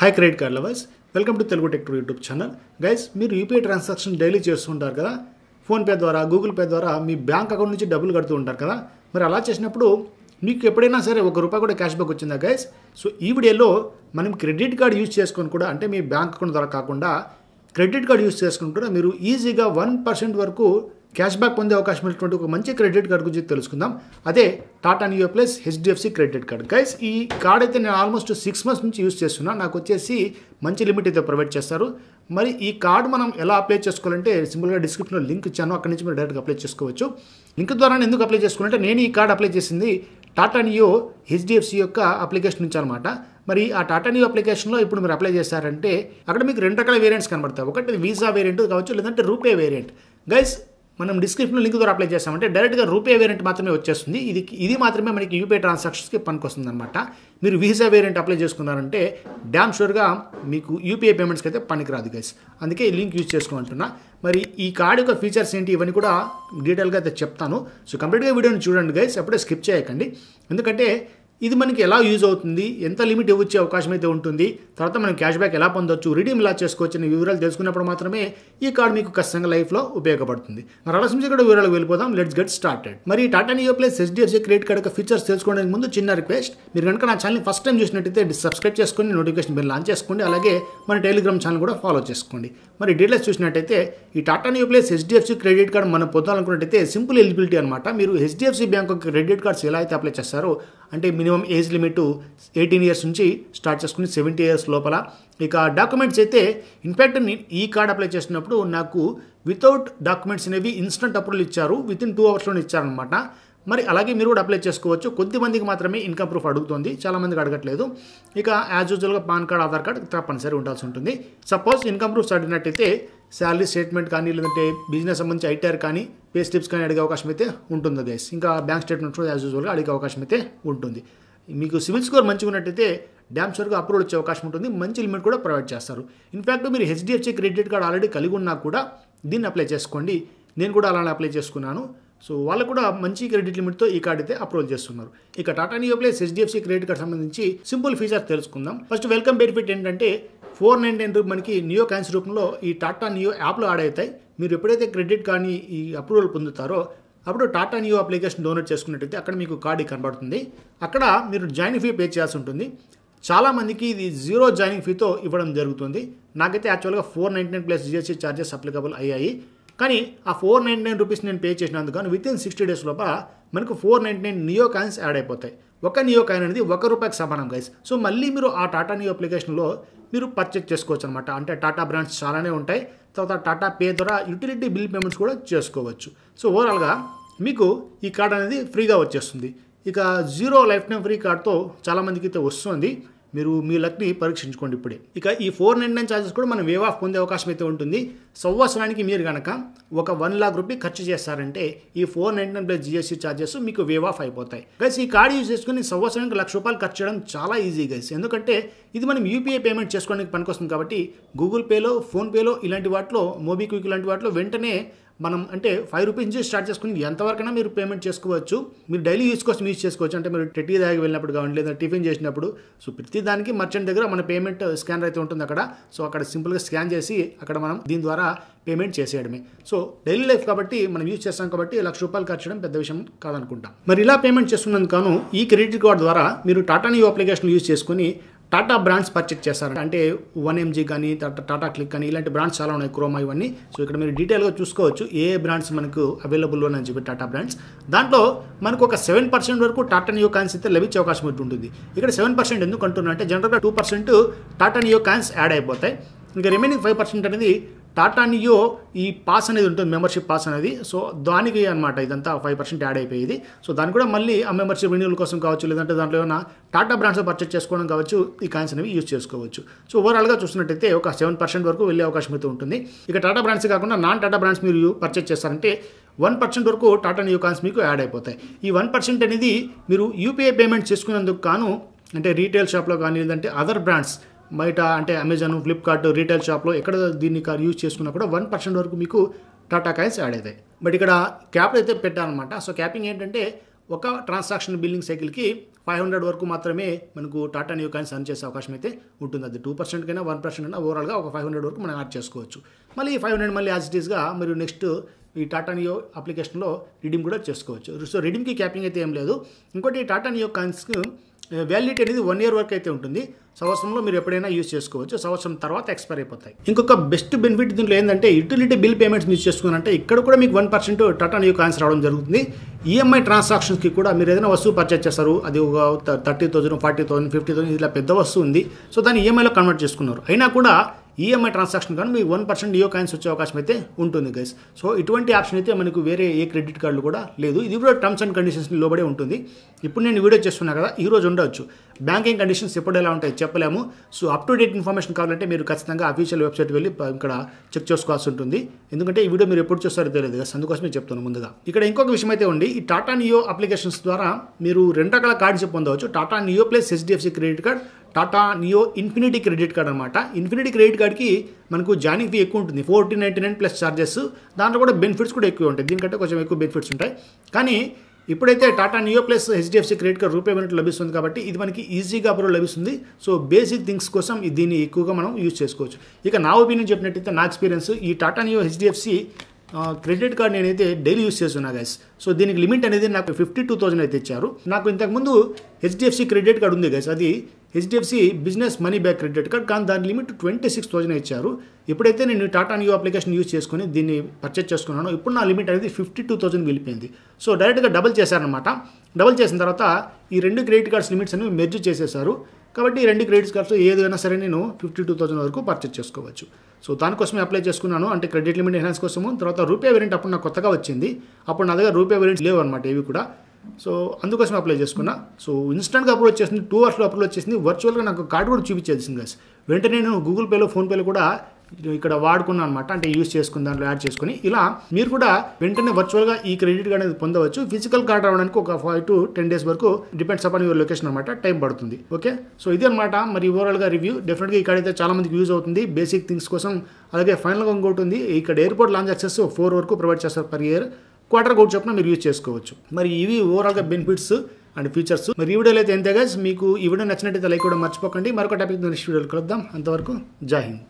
high credit card lovers welcome to Telugu tech YouTube channel guys మీరు UPI transaction daily చేస్తుంటారు కదా PhonePe ద్వారా Google pay ద్వారా మీ bank account నుంచి డబ్బులు కడుతూ ఉంటారు కదా మరి అలా చేసినప్పుడు మీకు ఎప్పుడైనా సరే ఒక రూపాయి కూడా క్యాష్ బ్యాక్ వచ్చిందా గైస్ సో ఈ వీడియోలో మనం క్రెడిట్ కార్డ్ యూజ్ చేసుకొని కూడా అంటే మీ బ్యాంక్ అకౌంట్ ద్వారా కాకుండా క్రెడిట్ కార్డ్ యూజ్ చేసుకుని కూడా మీరు ఈజీగా వన్ పర్సెంట్ వరకు క్యాష్ బ్యాక్ పొందే అవకాశం ఉన్నటువంటి ఒక మంచి క్రెడిట్ కార్డ్ గురించి తెలుసుకుందాం అదే Tata neo plus HDFC credit card guys ఈ కార్డ్ అయితే నేను ఆల్మోస్ట్ సిక్స్ మంత్స్ నుంచి యూస్ చేస్తున్నా నాకు వచ్చేసి మంచి లిమిట్ అయితే ప్రొవైడ్ చేస్తారు మరి ఈ కార్డ్ మనం ఎలా అప్లై చేసుకోవాలంటే సింపుల్గా డిస్క్రిప్షన్లో లింక్ ఇచ్చాను అక్కడి నుంచి మీరు డైరెక్ట్గా అప్లై చేసుకోవచ్చు లింక్ ద్వారా ఎందుకు అప్లై చేసుకోవాలంటే నేను ఈ కార్డ్ అప్లై చేసింది టాటా నియో హెచ్డిఎఫ్సి యొక్క అప్లికేషన్ నుంచి అనమాట మరి ఆ టాటా నియో అప్లికేషన్లో ఇప్పుడు మీరు అప్లై చేశారంటే అక్కడ మీకు రెండు రకాల వేరియంట్స్ కనబడతాయి ఒకటి వీసా వేరియంట్ కావచ్చు లేదంటే రూపే వేరియంట్ గైస్ మనం డిస్క్రిప్షన్ లింక్ ద్వారా అప్లై చేస్తామంటే డైరెక్ట్గా రూపే వేరియంట్ మాత్రమే వచ్చేస్తుంది ఇది ఇది మాత్రమే మనకి యూపీఐ ట్రాన్సాక్షన్స్కి పనికొస్తుంది అనమాట మీరు వీసా వేరియంట్ అప్లై చేసుకున్నారంటే డ్యామ్ షూర్గా మీకు యూపీఐ పేమెంట్స్కి అయితే పనికిరాదు గైస్ అందుకే ఈ లింక్ యూజ్ చేసుకోమంటున్నా మరి ఈ కార్డు యొక్క ఫీచర్స్ ఏంటి ఇవన్నీ కూడా డీటెయిల్గా అయితే చెప్తాను సో కంప్లీట్గా వీడియోని చూడండి గైస్ అప్పుడే స్కిప్ చేయకండి ఎందుకంటే ఇది మనకి ఎలా యూజ్ అవుతుంది ఎంత లిమిట్ ఇవ్వచ్చే అవకాశం అయితే ఉంటుంది తర్వాత మనం క్యాష్ బ్యాక్ ఎలా పొందొచ్చు రిడీమ్ ఎలా చేసుకోవచ్చు అనే వివరాలు తెలుసుకున్నప్పుడు మాత్రమే ఈ కార్డు మీకు ఖచ్చితంగా లైఫ్లో ఉపయోగపడుతుంది ఆలోచించి కూడా వివరాలు వెళ్ళిపోదాం లెట్స్ గెట్ స్టార్టెడ్ మరి Tata neo plus HDFC credit card యొక్క ఫీచర్స్ తెలుసుకోవడానికి ముందు చిన్న రిక్వెస్ట్ మీరు కనుక నా ఛానల్ ఫస్ట్ టైం చూసినట్టయితే సబ్స్క్రైబ్ చేసుకొని నోటిఫికేషన్ బిల్ లాంచ్ చేసుకోండి అలాగే మన టెలిగ్రామ్ ఛానల్ కూడా ఫాలో చేసుకోండి మరి డీటెయిల్స్ చూసినట్టయితే ఈ Tata neo plus HDFC credit card మనం పొందాలనుకున్నట్టయితే సింపుల్ ఎలిజిబిలిటీ అనమాట మీరు హెచ్డిఎఫ్సీ బ్యాంక్ క్రెడిట్ కార్డ్స్ ఎలా అయితే అప్లై చేస్తారో అంటే minimum age limit eighteen years నుంచి స్టార్ట్ చేసుకుని సెవెంటీ ఇయర్స్ లోపల ఇక డాక్యుమెంట్స్ అయితే ఇన్ఫ్యాక్ట్ నేను ఈ కార్డ్ అప్లై చేసినప్పుడు నాకు వితౌట్ డాక్యుమెంట్స్ అనేవి ఇన్స్టంట్ అప్రూవల్ ఇచ్చారు విత్ ఇన్ టూ అవర్స్లో ఇచ్చారనమాట మరి అలాగే మీరు కూడా అప్లై చేసుకోవచ్చు కొద్దిమందికి మాత్రమే ఇన్కమ్ ప్రూఫ్ అడుగుతుంది చాలామందికి అడగట్లేదు ఇక యాజ్ యూజువల్గా పాన్ కార్డ్ ఆధార్ కార్డ్ తప్పనిసరి ఉండాల్సి ఉంటుంది సపోజ్ ఇన్కమ్ ప్రూఫ్స్ అడిగినట్టయితే శాలరీ స్టేట్మెంట్ కానీ లేదంటే బిజినెస్ సంబంధించి ఐటీఆర్ కానీ పే స్లిప్స్ కానీ అడిగే అవకాశం అయితే ఉంటుంది గైస్ ఇంకా బ్యాంక్ కూడా యాజ్ యూజువల్గా అడిగే అవకాశం అయితే ఉంటుంది మీకు సివిల్ స్కోర్ మంచిగా ఉన్నట్టయితే డ్యామ్ షోర్గా అప్రూవల్ వచ్చే అవకాశం ఉంటుంది మంచి లిమిట్ కూడా ప్రొవైడ్ చేస్తారు ఇన్ఫ్యాక్ట్ మీరు హెచ్డిఎఫ్సి క్రెడిట్ కార్డ్ ఆల్రెడీ కలిగి ఉన్నా కూడా దీన్ని అప్లై చేసుకోండి నేను కూడా అలానే అప్లై చేసుకున్నాను సో వాళ్ళు కూడా మంచి క్రెడిట్ లిమిట్తో ఈ కార్డ్ అయితే అప్రూవల్ చేస్తున్నారు ఇక Tata neo plus HDFC credit card సంబంధించి సింపుల్ ఫీచర్ తెలుసుకుందాం ఫస్ట్ వెల్కమ్ బెనిఫిట్ ఏంటంటే ఫోర్ నైన్ నైన్ మనకి నియో క్యాన్స్ రూపంలో ఈ టాటా నియో యాప్లో యాడ్ అవుతాయి మీరు ఎప్పుడైతే క్రెడిట్ కార్డ్ని ఈ అప్రూవల్ పొందుతారో అప్పుడు టాటా న్యూ అప్లికేషన్ డౌన్లోడ్ చేసుకున్నట్టయితే అక్కడ మీకు కార్డు కనబడుతుంది అక్కడ మీరు జాయిన్ ఫీ పే చేయాల్సి ఉంటుంది చాలామందికి ఇది జీరో జాయినింగ్ ఫీతో ఇవ్వడం జరుగుతుంది నాకైతే యాక్చువల్గా four ninety nine plus GST charges applicable అయ్యాయి కానీ ఆ ఫోర్ నైంటీ నైన్ రూపీస్ నేను పే చేసినందుకు విత్ ఇన్ సిక్స్టీ డేస్ లోపల మనకు four ninety nine neo coins add అయిపోతాయి ఒక నియో కాయిన్ అనేది ఒక రూపాయికి సమానం గైస్ సో మళ్ళీ మీరు ఆ టాటా నియో అప్లికేషన్లో మీరు పర్చేజ్ చేసుకోవచ్చు అనమాట అంటే టాటా బ్రాండ్స్ చాలానే ఉంటాయి తర్వాత టాటా పే ద్వారా యూటిలిటీ బిల్ పేమెంట్స్ కూడా చేసుకోవచ్చు సో ఓవరాల్గా మీకు ఈ కార్డ్ అనేది ఫ్రీగా వచ్చేస్తుంది ఇక జీరో లైఫ్ టైం ఫ్రీ కార్డ్తో చాలామందికి అయితే వస్తుంది మీరు మీ లక్ని పరీక్షించుకోండి ఇప్పుడే ఇక ఈ ఫోర్ నైన్ నైన్ ఛార్జెస్ కూడా మనం వేవ్ ఆఫ్ పొందే అవకాశం అయితే ఉంటుంది సంవత్సరానికి మీరు కనుక ఒక వన్ లాక్ రూపీ ఖర్చు చేస్తారంటే ఈ four nine nine plus GST charges మీకు వేవ్ ఆఫ్ అయిపోతాయి గైస్ ఈ కార్డు యూజ్ చేసుకుని సంవత్సరానికి లక్ష రూపాయలు ఖర్చు చేయడం చాలా ఈజీ గైస్ ఎందుకంటే ఇది మనం యూపీఐ పేమెంట్ చేసుకోవడానికి పనికొస్తుంది కాబట్టి గూగుల్ పేలో ఫోన్పేలో ఇలాంటి వాటిలో మోబిక్విక్ ఇలాంటి వాటిలో వెంటనే మనం అంటే ఫైవ్ రూపీస్ నుంచి స్టార్ట్ చేసుకుని ఎంతవరకైనా మీరు పేమెంట్ చేసుకోవచ్చు మీరు డైలీ యూజ్ కోసం యూజ్ చేసుకోవచ్చు అంటే మీరు టీ దాగి వెళ్ళినప్పుడు కావాలి లేదా టిఫిన్ చేసినప్పుడు సో ప్రతి దానికి మర్చెంట్ దగ్గర మన పేమెంట్ స్కానర్ అయితే ఉంటుంది అక్కడ సో అక్కడ సింపుల్గా స్కాన్ చేసి అక్కడ మనం దీని ద్వారా పేమెంట్ చేసేయడమే సో డైలీ లైఫ్ కాబట్టి మనం యూజ్ చేస్తాం కాబట్టి లక్ష రూపాయలు ఖర్చు చేయడం పెద్ద విషయం కాదనుకుంటాం మరి ఇలా పేమెంట్ చేస్తున్నందుకు ఈ క్రెడిట్ కార్డ్ ద్వారా మీరు టాటా న్యూ అప్లికేషన్ యూజ్ చేసుకుని టాటా బ్రాండ్స్ పర్చేజ్ చేస్తారు అంటే వన్ ఎంజీ కానీ టాటా టాటా క్లిక్ కానీ ఇలాంటి బ్రాండ్స్ చాలా ఉన్నాయి క్రోమా ఇవన్నీ సో ఇక్కడ మీరు డీటెయిల్గా చూసుకోవచ్చు ఏ బ్రాండ్స్ మనకు అవైలబుల్లో అని చెప్పి టాటా బ్రాండ్స్ దాంట్లో మనకు ఒక సెవెన్ పర్సెంట్ వరకు టాటా నియో కాన్స్ అయితే లభించే అవకాశం అయితే ఉంటుంది ఇక్కడ సెవెన్ పర్సెంట్ ఎందుకు అంటున్నా అంటే జనరల్గా two percent Tata neo coins add అయిపోతాయి ఇంకా రిమైనింగ్ ఫైవ్ పర్సెంట్ అనేది టాటా నియో ఈ పాస్ అనేది ఉంటుంది మెంబర్షిప్ పాస్ అనేది సో దానికి అనమాట ఇదంతా ఫైవ్ పర్సెంట్ యాడ్ అయిపోయింది సో దాన్ని కూడా మళ్ళీ ఆ మెంబర్షిప్ రెన్యూల్ కోసం కావచ్చు లేదంటే దాంట్లో ఏమైనా టాటా బ్రాండ్స్ పర్చేస్ చేసుకోవడం కావచ్చు ఈ కాయిన్స్ అనేవి యూజ్ చేసుకోవచ్చు సో ఓవరాల్గా చూసినట్టయితే ఒక సెవెన్ పర్సెంట్ వరకు వెళ్ళే అవకాశం అయితే ఉంటుంది ఇక టాటా బ్రాండ్స్ కాకుండా నాన్ టాటా బ్రాండ్స్ మీరు పర్చేస్ చేస్తారంటే వన్ పర్సెంట్ వరకు టాటా న్యూ కాన్స్ మీకు యాడ్ అయిపోతాయి ఈ వన్ పర్సెంట్ అనేది మీరు యూపీఐ పేమెంట్ చేసుకునేందుకు కాను అంటే రీటైల్ షాప్లో కానీ లేదంటే అదర్ బ్రాండ్స్ బయట అంటే అమెజాన్ ఫ్లిప్కార్ట్ రీటైల్ షాప్లో ఎక్కడ దీన్ని యూజ్ చేసుకున్నా కూడా వన్ పర్సెంట్ వరకు మీకు టాటా కాయిన్స్ యాడ్ అవుతాయి బట్ ఇక్కడ క్యాప్ అయితే పెట్టాలన్నమాట సో క్యాపింగ్ ఏంటంటే ఒక ట్రాన్సాక్షన్ బిల్లింగ్ సైకిల్కి ఫైవ్ హండ్రెడ్ వరకు మాత్రమే మనకు టాటా న్యూ కాయిన్స్ అర్న్ చేసే అవకాశం అయితే ఉంటుంది అది టూ పర్సెంట్ కైనా వన్ పర్సెంట్ అయినా ఓవరాల్గా ఒక ఫైవ్ హండ్రెడ్ వరకు మనం యాడ్ చేసుకోవచ్చు మళ్ళీ ఈ ఫైవ్ హండ్రెడ్ మళ్ళీ యాజ్ ఇట్ ఈస్గా మీరు నెక్స్ట్ ఈ టాటా నియో అప్లికేషన్లో రిడీమ్ కూడా చేసుకోవచ్చు సో రిడీమ్కి క్యాపింగ్ అయితే ఏం లేదు ఇంకోటి టాటా నియో కాయిన్స్కి వ్యాలిడిటీ అనేది వన్ ఇయర్ వరకు అయితే ఉంటుంది సంవత్సరంలో మీరు ఎప్పుడైనా యూజ్ చేసుకోవచ్చు సంవత్సరం తర్వాత ఎక్స్పైర్ అయిపోతాయి ఇంకొక బెస్ట్ బెనిఫిట్ దీంట్లో ఏంటంటే యూటిలిటీ బిల్ పేమెంట్స్ మీరు చేసుకున్నారంటే ఇక్కడ కూడా మీకు one percent Tata Neu coins రావడం జరుగుతుంది ఈఎంఐ e ట్రాన్సాక్షన్స్కి కూడా మీరు ఏదైనా వస్తువు పర్చేజ్ చేస్తారు అది ఒక thirty thousand forty thousand fifty thousand ఇలా పెద్ద వస్తువు ఉంది సో దాన్ని ఈఎంఐలో e కన్వర్ట్ చేసుకున్నారు అయినా కూడా ఈఎంఐ ట్రాన్సాక్షన్ కానీ మీకు వన్ పర్సెంట్ జియో కాయిన్స్ వచ్చే అవకాశం అయితే ఉంటుంది గైస్ సో ఇటువంటి ఆప్షన్ అయితే మనకు వేరే ఏ క్రెడిట్ కార్డులు కూడా లేదు ఇది కూడా టర్మ్స్ అండ్ కండిషన్స్ లోబడే ఉంటుంది ఇప్పుడు నేను వీడియో చేస్తున్నా కదా ఈ రోజు ఉండవచ్చు బ్యాంకింగ్ కండిషన్స్ ఎప్పుడు ఎలా ఉంటాయి చెప్పలేము so up to date information కావాలంటే మీరు ఖచ్చితంగా అఫీషియల్ వెబ్సైట్ వెళ్ళి ఇక్కడ చెక్ చేసుకోవాల్సి ఉంటుంది ఎందుకంటే ఈ వీడియో మీరు ఎప్పుడు చూస్తారో తెలియదు కదా అందుకోసమే చెప్తాను ముందుగా ఇక్కడ ఇంకొక విషయం అయితే ఉంది ఈ టాటా నియో అప్లికేషన్స్ ద్వారా మీరు రెండు రకాల కార్డ్స్ పొందవచ్చు Tata neo plus HDFC credit card Tata neo infinity credit card అనమాట ఇన్ఫినిటీ క్రెడిట్ కార్డ్కి మనకు జాయినింగ్ ఫీ ఎక్కువ ఉంటుంది fourteen ninety nine plus charges దాంట్లో కూడా బెనిఫిట్స్ కూడా ఎక్కువ ఉంటాయి దీనికంటే కొంచెం ఎక్కువ బెనిఫిట్స్ ఉంటాయి కానీ ఇప్పుడైతే Tata neo plus HDFC credit card RuPay unit లభిస్తుంది కాబట్టి ఇది మనకి ఈజీగా అప్రూవ్ లభిస్తుంది సో బేసిక్ థింగ్స్ కోసం దీన్ని ఎక్కువగా మనం యూజ్ చేసుకోవచ్చు ఇక నా ఒపీనియన్ చెప్పినట్టయితే నా ఎక్స్పీరియన్స్ ఈ Tata neo HDFC credit card నేనైతే డైలీ యూస్ చేస్తున్నా గైస్ సో దీనికి లిమిట్ అనేది నాకు ఫిఫ్టీ టూ థౌసండ్ అయితే ఇచ్చారు నాకు ఇంతకుముందు హెచ్డిఎఫ్సి క్రెడిట్ కార్డ్ ఉంది గైస్ అది HDFC business money back credit card కానీ దాని లిమిట్ ట్వంటీ సిక్స్ థౌజండ్ ఇచ్చారు ఎప్పుడైతే నేను టాటా న్యూ అప్లికేషన్ యూజ్ చేసుకుని దీన్ని పర్చేజ్ చేసుకున్నాను ఇప్పుడు నా లిమిట్ అనేది ఫిఫ్టీ టూ థౌసండ్ వెళ్ళిపోయింది సో డైరెక్ట్గా డబుల్ చేశారనమాట డబుల్ చేసిన తర్వాత ఈ రెండు క్రెడిట్ కార్డ్స్ లిమిట్స్ అనేవి మెర్జ్ చేసేసారు కాబట్టి ఈ రెండు క్రెడిట్ కార్డ్స్ ఏదైనా సరే నేను ఫిఫ్టీ టూ థౌసండ్ వరకు పర్చేజ్ చేసుకోవచ్చు సో దానికోసమే అప్లై చేసుకున్నాను అంటే క్రెడిట్ లిమిట్ ఎన్హాన్స్ కోసము తర్వాత రూపే వేరియంట్ అప్పుడు నాకు కొత్తగా వచ్చింది అప్పుడు నా దగ్గర రూపే వేరియంట్స్ లేవు అనమాట ఇవి కూడా సో అందుకోసం అప్లై చేసుకున్నా సో ఇన్స్టెంట్గా అప్లోడ్ చేసింది టూ అవర్స్లో అప్లోడ్ చేసింది వర్చువల్గా నాకు కార్డు కూడా చూపించేసింది గైస్ వెంటనే నేను గూగుల్ పేలో ఫోన్పేలో కూడా ఇక్కడ వాడుకున్నాను అనమాట అంటే యూస్ చేసుకుని దాంట్లో యాడ్ చేసుకుని ఇలా మీరు కూడా వెంటనే వర్చువల్గా ఈ క్రెడిట్ కార్డ్ అనేది పొందవచ్చు ఫిజికల్ కార్డ్ రావడానికి ఒక ఫైవ్ టు టెన్ డేస్ వరకు డిపెండ్స్ అపాన్ యువర్ లొకేషన్ అనమాట టైం పడుతుంది ఓకే సో ఇది అనమాట మరి ఓవరాల్గా రివ్యూ డెఫినెట్గా ఇక్కడ అయితే చాలా మందికి యూజ్ అవుతుంది బేసిక్ థింగ్స్ కోసం అలాగే ఫైనల్గా ఇంకోటి ఉంది ఇక్కడ ఎయిర్పోర్ట్ లాంచ్ యాక్సెస్ ఫోర్ వరకు ప్రొవైడ్ చేస్తారు పర్ ఇయర్ క్వార్టర్ కోట్ చొప్పున మీరు యూజ్ చేసుకోవచ్చు మరి ఇవి ఓవరాల్గా బెనిఫిట్స్ అండ్ ఫీచర్స్ మరి ఈ వీడియోలో అయితే ఎంతేగా మీకు ఈ వీడియో నచ్చినట్టయితే లైక్ కూడా మర్చిపోకండి మరొక టాపిక్ నెక్స్ట్ వీడియోలో కలుద్దాం అంతవరకు జాహింద్